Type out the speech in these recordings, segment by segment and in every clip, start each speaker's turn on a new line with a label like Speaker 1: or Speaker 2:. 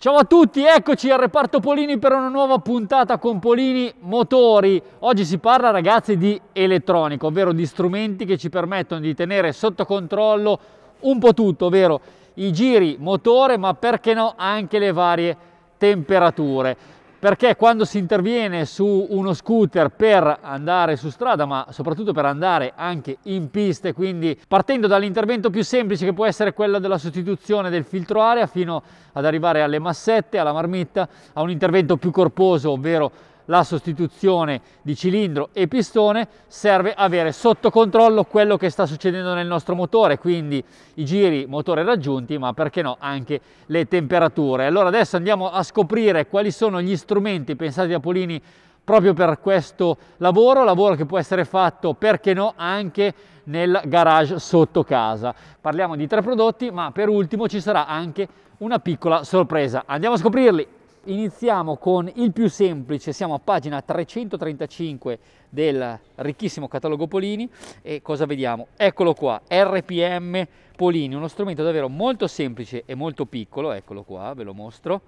Speaker 1: Ciao a tutti, eccoci al reparto Polini per una nuova puntata con Polini Motori. Oggi si parla ragazzi di elettronica, ovvero di strumenti che ci permettono di tenere sotto controllo un po' tutto, ovvero i giri motore, ma perché no anche le varie temperature perché quando si interviene su uno scooter per andare su strada ma soprattutto per andare anche in piste quindi partendo dall'intervento più semplice che può essere quello della sostituzione del filtro aria fino ad arrivare alle massette alla marmitta a un intervento più corposo ovvero la sostituzione di cilindro e pistone serve avere sotto controllo quello che sta succedendo nel nostro motore, quindi i giri motore raggiunti, ma perché no anche le temperature. Allora adesso andiamo a scoprire quali sono gli strumenti pensati da Polini proprio per questo lavoro, lavoro che può essere fatto, perché no, anche nel garage sotto casa. Parliamo di tre prodotti, ma per ultimo ci sarà anche una piccola sorpresa. Andiamo a scoprirli! Iniziamo con il più semplice, siamo a pagina 335 del ricchissimo catalogo Polini e cosa vediamo? Eccolo qua, RPM Polini, uno strumento davvero molto semplice e molto piccolo, eccolo qua, ve lo mostro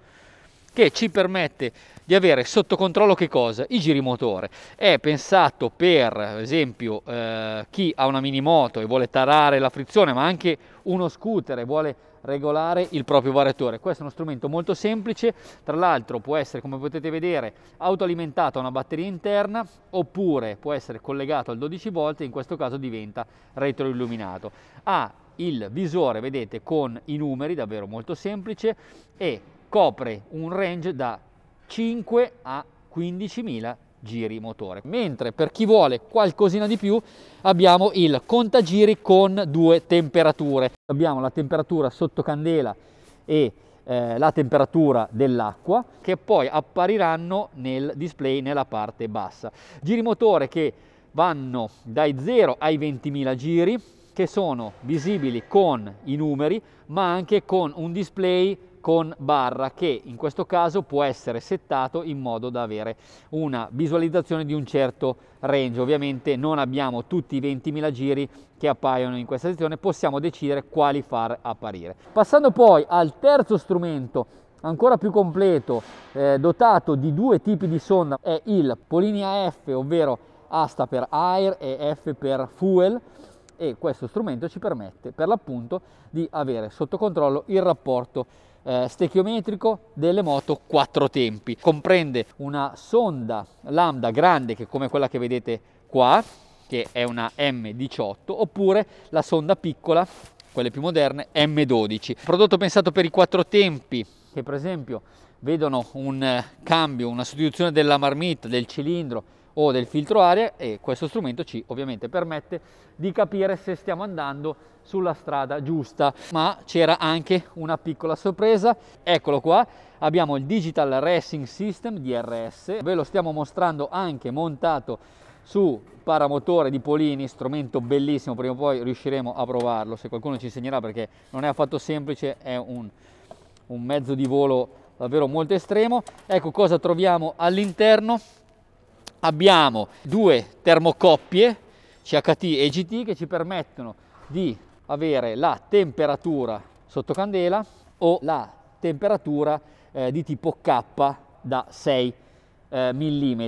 Speaker 1: che ci permette di avere sotto controllo che cosa? I giri motore. È pensato per esempio eh, chi ha una mini moto e vuole tarare la frizione, ma anche uno scooter e vuole regolare il proprio variatore. Questo è uno strumento molto semplice, tra l'altro può essere, come potete vedere, autoalimentato a una batteria interna oppure può essere collegato al 12 volt e in questo caso diventa retroilluminato. Ha il visore, vedete, con i numeri, davvero molto semplice, e copre un range da 5 a 15.000 giri motore. Mentre per chi vuole qualcosina di più abbiamo il contagiri con due temperature. Abbiamo la temperatura sotto candela e eh, la temperatura dell'acqua che poi appariranno nel display nella parte bassa. Giri motore che vanno dai 0 ai 20.000 giri che sono visibili con i numeri ma anche con un display con barra che in questo caso può essere settato in modo da avere una visualizzazione di un certo range. Ovviamente non abbiamo tutti i 20.000 giri che appaiono in questa sezione, possiamo decidere quali far apparire. Passando poi al terzo strumento ancora più completo, eh, dotato di due tipi di sonda, è il Polinia F, ovvero asta per air e F per fuel, e questo strumento ci permette per l'appunto di avere sotto controllo il rapporto eh, stechiometrico delle moto quattro tempi. Comprende una sonda lambda grande che come quella che vedete qua, che è una M18, oppure la sonda piccola, quelle più moderne, M12. Prodotto pensato per i quattro tempi che per esempio vedono un eh, cambio, una sostituzione della marmitta, del cilindro, o del filtro aria e questo strumento ci ovviamente permette di capire se stiamo andando sulla strada giusta ma c'era anche una piccola sorpresa eccolo qua abbiamo il digital racing system DRS ve lo stiamo mostrando anche montato su paramotore di Polini, strumento bellissimo, prima o poi riusciremo a provarlo, se qualcuno ci insegnerà perché non è affatto semplice, è un, un mezzo di volo davvero molto estremo. Ecco cosa troviamo all'interno, abbiamo due termocoppie CHT e GT che ci permettono di avere la temperatura sotto candela o la temperatura eh, di tipo K da 6 eh, mm.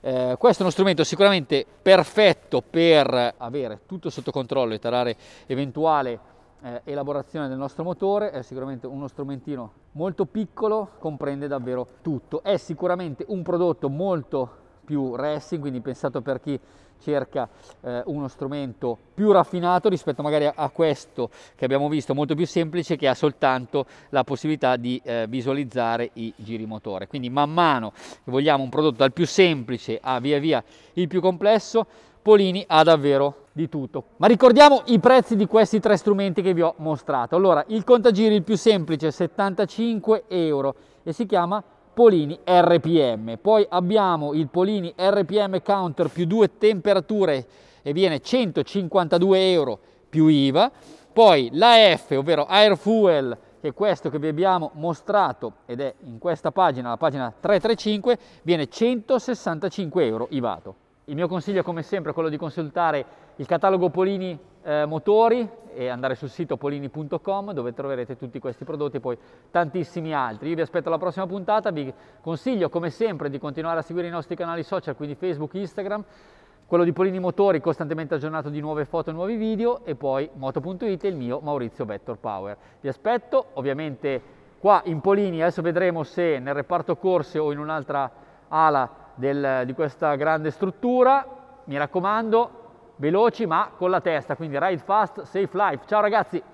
Speaker 1: Eh, questo è uno strumento sicuramente perfetto per avere tutto sotto controllo e tarare eventuale eh, elaborazione del nostro motore, è sicuramente uno strumentino molto piccolo, comprende davvero tutto. È sicuramente un prodotto molto più racing, quindi pensato per chi cerca eh, uno strumento più raffinato rispetto magari a, a, questo che abbiamo visto, molto più semplice, che ha soltanto la possibilità di eh, visualizzare i giri motore. Quindi man mano che vogliamo un prodotto dal più semplice a via via il più complesso, Polini ha davvero di tutto. Ma ricordiamo i prezzi di questi tre strumenti che vi ho mostrato. Allora, il contagiri il più semplice, 75 euro, e si chiama Polini RPM. Poi abbiamo il Polini RPM Counter più due temperature e viene 152 euro più IVA. Poi l'AF, ovvero Air Fuel, che è questo che vi abbiamo mostrato ed è in questa pagina, la pagina 335, viene 165 euro IVAto. Il mio consiglio è come sempre quello di consultare il catalogo Polini eh, motori e andare sul sito polini.com dove troverete tutti questi prodotti e poi tantissimi altri. Io vi aspetto alla prossima puntata, vi consiglio come sempre di continuare a seguire i nostri canali social, quindi Facebook, Instagram, quello di Polini Motori costantemente aggiornato di nuove foto e nuovi video e poi moto.it e il mio Maurizio Vettor Power. Vi aspetto ovviamente qua in Polini, adesso vedremo se nel reparto corse o in un'altra ala del, di questa grande struttura. Mi raccomando, veloci ma con la testa, quindi ride fast, safe life. Ciao ragazzi!